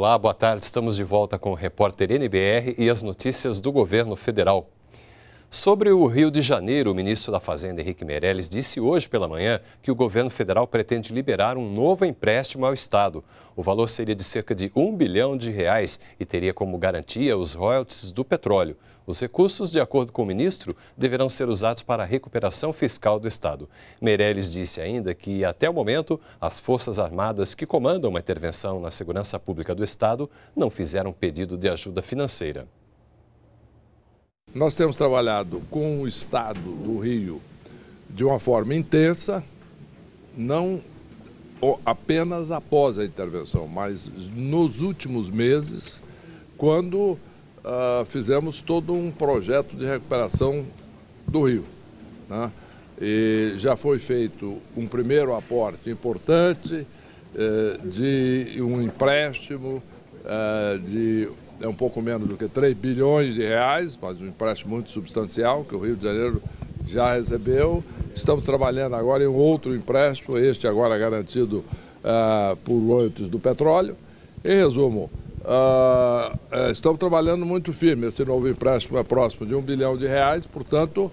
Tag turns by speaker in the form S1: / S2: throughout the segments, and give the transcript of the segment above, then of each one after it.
S1: Olá, boa tarde. Estamos de volta com o repórter NBR e as notícias do governo federal. Sobre o Rio de Janeiro, o ministro da Fazenda Henrique Meirelles disse hoje pela manhã que o governo federal pretende liberar um novo empréstimo ao estado. O valor seria de cerca de um bilhão de reais e teria como garantia os royalties do petróleo. Os recursos, de acordo com o ministro, deverão ser usados para a recuperação fiscal do Estado. Meirelles disse ainda que, até o momento, as Forças Armadas que comandam uma intervenção na segurança pública do Estado não fizeram pedido de
S2: ajuda financeira. Nós temos trabalhado com o Estado do Rio de uma forma intensa, não apenas após a intervenção, mas nos últimos meses, quando ah, fizemos todo um projeto de recuperação do rio. Né? E já foi feito um primeiro aporte importante eh, de um empréstimo eh, de é um pouco menos do que 3 bilhões de reais, mas um empréstimo muito substancial que o Rio de Janeiro já recebeu. Estamos trabalhando agora em outro empréstimo, este agora garantido ah, por royalties do petróleo. Em resumo, Uh, estamos trabalhando muito firme. Esse novo empréstimo é próximo de um bilhão de reais, portanto,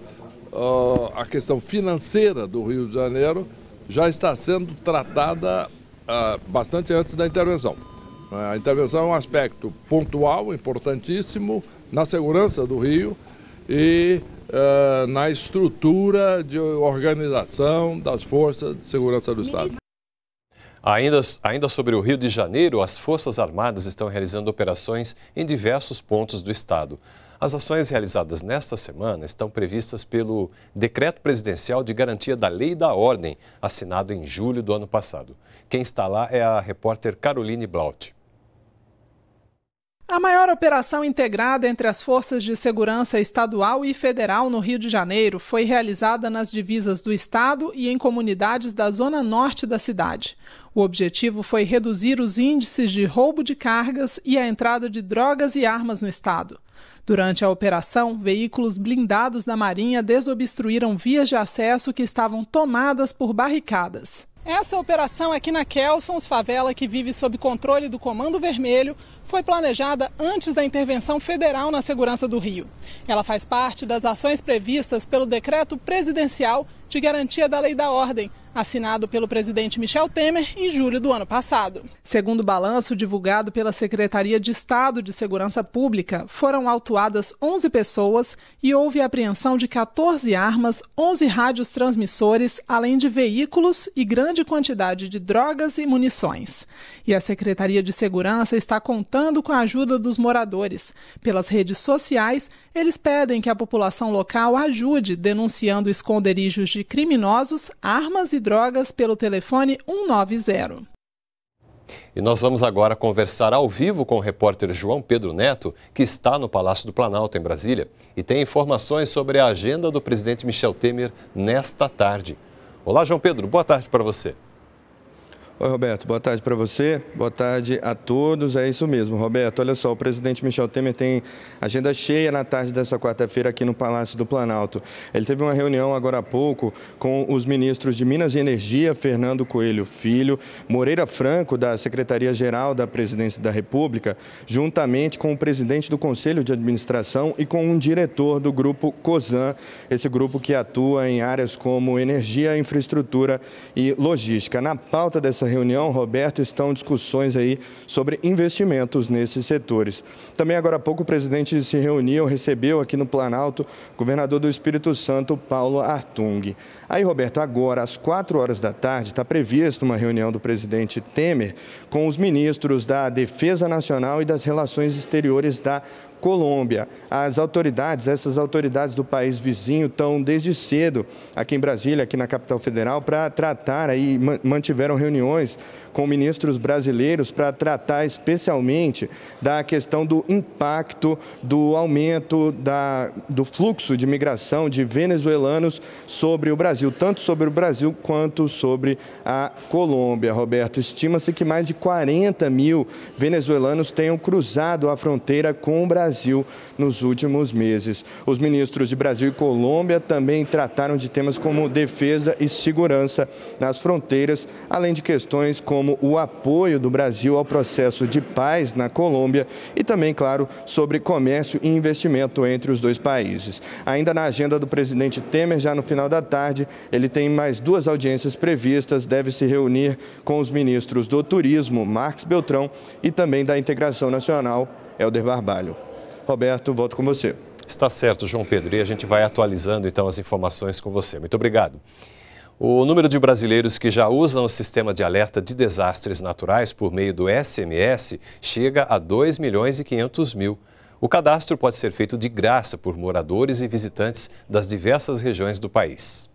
S2: uh, a questão financeira do Rio de Janeiro já está sendo tratada uh, bastante antes da intervenção. A intervenção é um aspecto pontual, importantíssimo, na segurança do Rio e na estrutura de organização das forças de segurança do Estado.
S1: Ainda, ainda sobre o Rio de Janeiro, as Forças Armadas estão realizando operações em diversos pontos do estado. As ações realizadas nesta semana estão previstas pelo Decreto Presidencial de Garantia da Lei e da Ordem, assinado em julho do ano passado. Quem está lá é a repórter Caroline Blaut.
S3: A maior operação integrada entre as forças de segurança estadual e federal no Rio de Janeiro foi realizada nas divisas do estado e em comunidades da zona norte da cidade. O objetivo foi reduzir os índices de roubo de cargas e a entrada de drogas e armas no estado. Durante a operação, veículos blindados da Marinha desobstruíram vias de acesso que estavam tomadas por barricadas. Essa operação aqui na Kelsons Favela, que vive sob controle do Comando Vermelho, foi planejada antes da intervenção federal na segurança do Rio. Ela faz parte das ações previstas pelo decreto presidencial de garantia da lei da ordem, assinado pelo presidente Michel Temer em julho do ano passado. Segundo o balanço divulgado pela Secretaria de Estado de Segurança Pública, foram autuadas 11 pessoas e houve apreensão de 14 armas, 11 rádios transmissores, além de veículos e grande quantidade de drogas e munições. E a Secretaria de Segurança está contando com a ajuda dos moradores. Pelas redes sociais, eles pedem que a população local ajude denunciando esconderijos de criminosos, armas e drogas drogas pelo telefone 190.
S1: E nós vamos agora conversar ao vivo com o repórter João Pedro Neto, que está no Palácio do Planalto, em Brasília, e tem informações sobre a agenda do presidente Michel Temer nesta tarde. Olá, João Pedro, boa tarde para você.
S4: Oi, Roberto. Boa tarde para você, boa tarde a todos. É isso mesmo, Roberto. Olha só, o presidente Michel Temer tem agenda cheia na tarde dessa quarta-feira aqui no Palácio do Planalto. Ele teve uma reunião agora há pouco com os ministros de Minas e Energia, Fernando Coelho Filho, Moreira Franco, da Secretaria-Geral da Presidência da República, juntamente com o presidente do Conselho de Administração e com um diretor do grupo COSAN, esse grupo que atua em áreas como energia, infraestrutura e logística. Na pauta dessa reunião, Roberto, estão discussões aí sobre investimentos nesses setores. Também agora há pouco o presidente se reuniu, recebeu aqui no Planalto o governador do Espírito Santo, Paulo Artung. Aí, Roberto, agora às quatro horas da tarde está prevista uma reunião do presidente Temer com os ministros da Defesa Nacional e das Relações Exteriores da Colômbia. As autoridades, essas autoridades do país vizinho, estão desde cedo aqui em Brasília, aqui na capital federal, para tratar aí, mantiveram reuniões com ministros brasileiros para tratar especialmente da questão do impacto do aumento da, do fluxo de migração de venezuelanos sobre o Brasil, tanto sobre o Brasil quanto sobre a Colômbia, Roberto. Estima-se que mais de 40 mil venezuelanos tenham cruzado a fronteira com o Brasil Brasil nos últimos meses. Os ministros de Brasil e Colômbia também trataram de temas como defesa e segurança nas fronteiras, além de questões como o apoio do Brasil ao processo de paz na Colômbia e também, claro, sobre comércio e investimento entre os dois países. Ainda na agenda do presidente Temer, já no final da tarde, ele tem mais duas audiências previstas, deve se reunir com os ministros do Turismo, Marcos Beltrão, e também da Integração Nacional, Helder Barbalho. Roberto, volto com você.
S1: Está certo, João Pedro, e a gente vai atualizando então as informações com você. Muito obrigado. O número de brasileiros que já usam o sistema de alerta de desastres naturais por meio do SMS chega a 2 milhões e 500 mil. O cadastro pode ser feito de graça por moradores e visitantes das diversas regiões do país.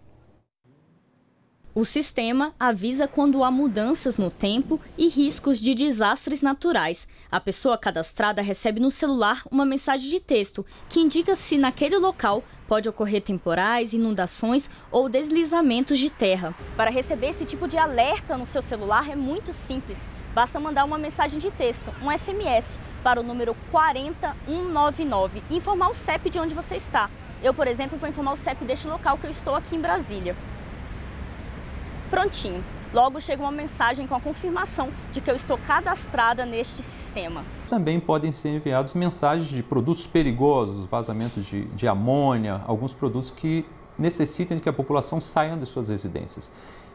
S5: O sistema avisa quando há mudanças no tempo e riscos de desastres naturais. A pessoa cadastrada recebe no celular uma mensagem de texto que indica se naquele local pode ocorrer temporais, inundações ou deslizamentos de terra. Para receber esse tipo de alerta no seu celular é muito simples. Basta mandar uma mensagem de texto, um SMS, para o número 40199 e informar o CEP de onde você está. Eu, por exemplo, vou informar o CEP deste local que eu estou aqui em Brasília prontinho. Logo chega uma mensagem com a confirmação de que eu estou cadastrada neste sistema.
S1: Também podem ser enviados mensagens de produtos perigosos, vazamentos de, de amônia, alguns produtos que necessitem que a população saia de suas residências.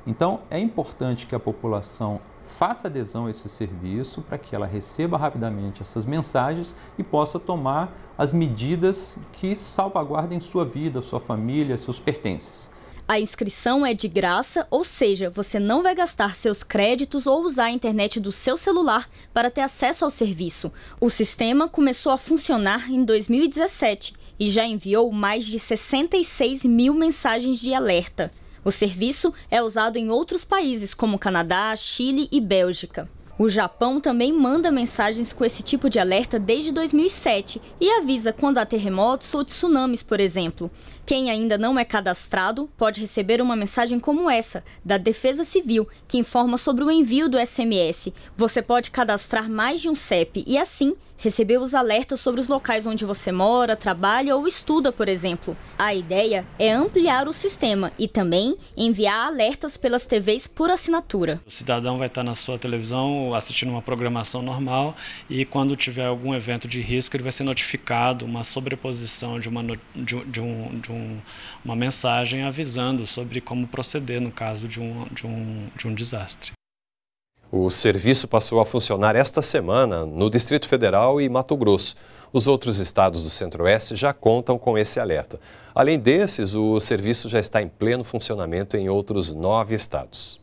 S1: Então, é importante que a população faça adesão a esse serviço para que ela receba rapidamente essas mensagens e possa tomar as medidas que salvaguardem sua vida, sua família, seus pertences.
S5: A inscrição é de graça, ou seja, você não vai gastar seus créditos ou usar a internet do seu celular para ter acesso ao serviço. O sistema começou a funcionar em 2017 e já enviou mais de 66 mil mensagens de alerta. O serviço é usado em outros países como Canadá, Chile e Bélgica. O Japão também manda mensagens com esse tipo de alerta desde 2007 e avisa quando há terremotos ou tsunamis, por exemplo. Quem ainda não é cadastrado pode receber uma mensagem como essa, da Defesa Civil, que informa sobre o envio do SMS. Você pode cadastrar mais de um CEP e, assim, receber os alertas sobre os locais onde você mora, trabalha ou estuda, por exemplo. A ideia é ampliar o sistema e também enviar alertas pelas TVs por assinatura.
S1: O cidadão vai estar na sua televisão assistindo uma programação normal e quando tiver algum evento de risco ele vai ser notificado, uma sobreposição de uma, de, de um, de um, uma mensagem avisando sobre como proceder no caso de um, de um, de um desastre. O serviço passou a funcionar esta semana no Distrito Federal e Mato Grosso. Os outros estados do Centro-Oeste já contam com esse alerta. Além desses, o serviço já está em pleno funcionamento em outros nove estados.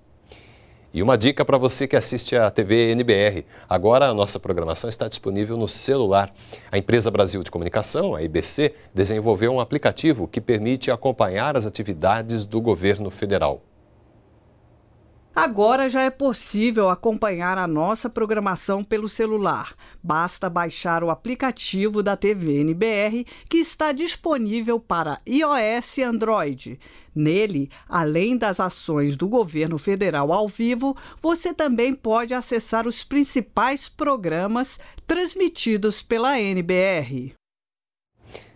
S1: E uma dica para você que assiste à TV NBR. Agora a nossa programação está disponível no celular. A empresa Brasil de Comunicação, a IBC, desenvolveu um aplicativo que permite acompanhar as
S5: atividades
S1: do governo federal.
S5: Agora já é possível acompanhar a nossa programação pelo celular. Basta baixar o aplicativo da TVNBR, que está disponível para iOS e Android. Nele, além das ações do governo federal ao vivo, você também pode acessar os principais programas transmitidos pela NBR.